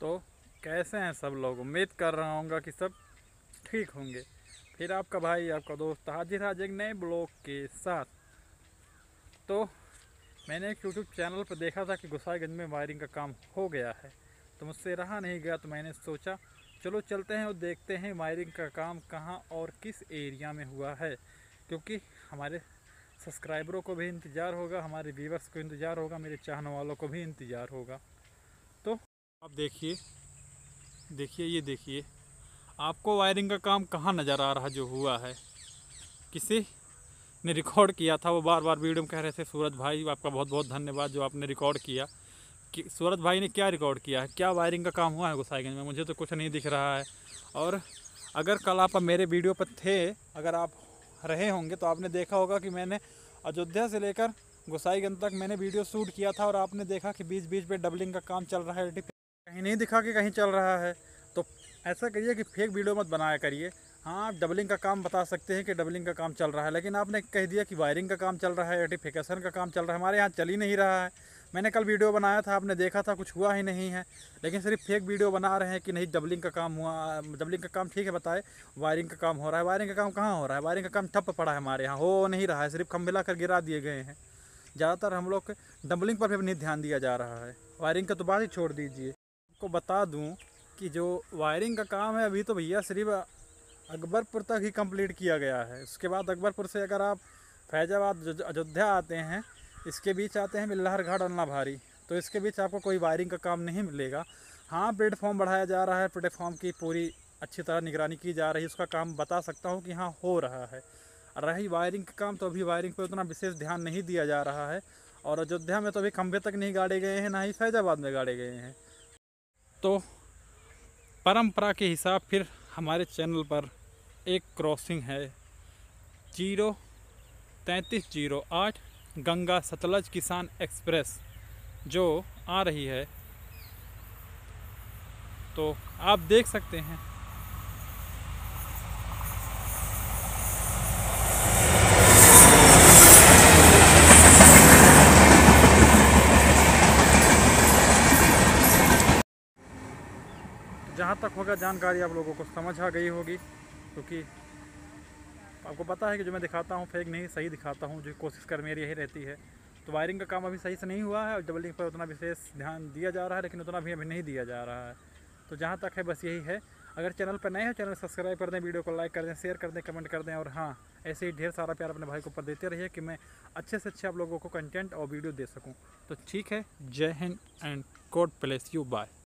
तो कैसे हैं सब लोग उम्मीद कर रहा हूँ कि सब ठीक होंगे फिर आपका भाई आपका दोस्त हाजिर हाजिर एक नए ब्लॉग के साथ तो मैंने एक यूट्यूब चैनल पर देखा था कि गुसाईगंज में वायरिंग का काम हो गया है तो मुझसे रहा नहीं गया तो मैंने सोचा चलो चलते हैं और देखते हैं वायरिंग का काम कहाँ और किस एरिया में हुआ है क्योंकि हमारे सब्सक्राइबरों को भी इंतज़ार होगा हमारे व्यूवर्स को इंतज़ार होगा मेरे चाहने वालों को भी इंतज़ार होगा आप देखिए देखिए ये देखिए आपको वायरिंग का काम कहाँ नज़र आ रहा जो हुआ है किसी ने रिकॉर्ड किया था वो बार बार वीडियो में कह रहे थे सूरज भाई आपका बहुत बहुत धन्यवाद जो आपने रिकॉर्ड किया कि सूरज भाई ने क्या रिकॉर्ड किया है क्या वायरिंग का काम हुआ है गोसाईगंज में मुझे तो कुछ नहीं दिख रहा है और अगर कल आप मेरे वीडियो पर थे अगर आप रहे होंगे तो आपने देखा होगा कि मैंने अयोध्या से लेकर गोसाईगंज तक मैंने वीडियो शूट किया था और आपने देखा कि बीच बीच में डबलिंग का काम चल रहा है कहीं नहीं दिखा कि कहीं चल रहा है तो ऐसा करिए कि फेक वीडियो मत बनाया करिए हाँ आप डबलिंग का काम बता सकते हैं कि डबलिंग का काम चल रहा है लेकिन आपने कह दिया कि वायरिंग का काम चल रहा है एटिफिकेशन का काम चल रहा है हमारे यहाँ चल ही नहीं रहा है मैंने कल वीडियो बनाया था आपने देखा था कुछ हुआ ही नहीं है लेकिन सिर्फ फेक वीडियो बना रहे हैं कि नहीं डबलिंग का काम हुआ डबलिंग का काम ठीक है बताए वायरिंग का काम हो रहा है वायरिंग का काम कहाँ हो रहा है वायरिंग का काम ठप पड़ा है हमारे यहाँ हो नहीं रहा है सिर्फ खम मिला गिरा दिए गए हैं ज़्यादातर हम लोग डबलिंग पर भी नहीं ध्यान दिया जा रहा है वायरिंग का तो बात ही छोड़ दीजिए आपको बता दूं कि जो वायरिंग का काम है अभी तो भैया सिर्फ अकबरपुर तक ही कंप्लीट किया गया है उसके बाद अकबरपुर से अगर आप फैजाबाद अयोध्या आते हैं इसके बीच आते हैं मिल्लाहर घाट अन्ना भारी तो इसके बीच आपको कोई वायरिंग का काम नहीं मिलेगा हाँ प्लेटफॉर्म बढ़ाया जा रहा है प्लेटफॉर्म की पूरी अच्छी तरह निगरानी की जा रही है उसका काम बता सकता हूँ कि हाँ हो रहा है रही वायरिंग का काम तो अभी वायरिंग पर उतना विशेष ध्यान नहीं दिया जा रहा है और अयोध्या में तो अभी खंभे तक नहीं गाड़े गए हैं ना ही फैजाबाद में गाड़े गए हैं तो परंपरा के हिसाब फिर हमारे चैनल पर एक क्रॉसिंग है जीरो तैंतीस जीरो आठ गंगा सतलज किसान एक्सप्रेस जो आ रही है तो आप देख सकते हैं यहाँ तक होगा जानकारी आप लोगों को समझ आ गई होगी क्योंकि तो आपको पता है कि जो मैं दिखाता हूँ फेक नहीं सही दिखाता हूँ जो कोशिश कर मेरी यही रहती है तो वायरिंग का काम अभी सही से नहीं हुआ है और डबलिंग पर उतना विशेष ध्यान दिया जा रहा है लेकिन उतना भी अभी नहीं दिया जा रहा है तो जहाँ तक है बस यही है अगर चैनल पर नए हो चैनल सब्सक्राइब कर दें वीडियो को लाइक कर दें शेयर कर दें कमेंट कर दें और हाँ ऐसे ही ढेर सारा प्यार अपने भाई को ऊपर देते रहिए कि मैं अच्छे से अच्छे आप लोगों को कंटेंट और वीडियो दे सकूँ तो ठीक है जय हिंद and God bless you bye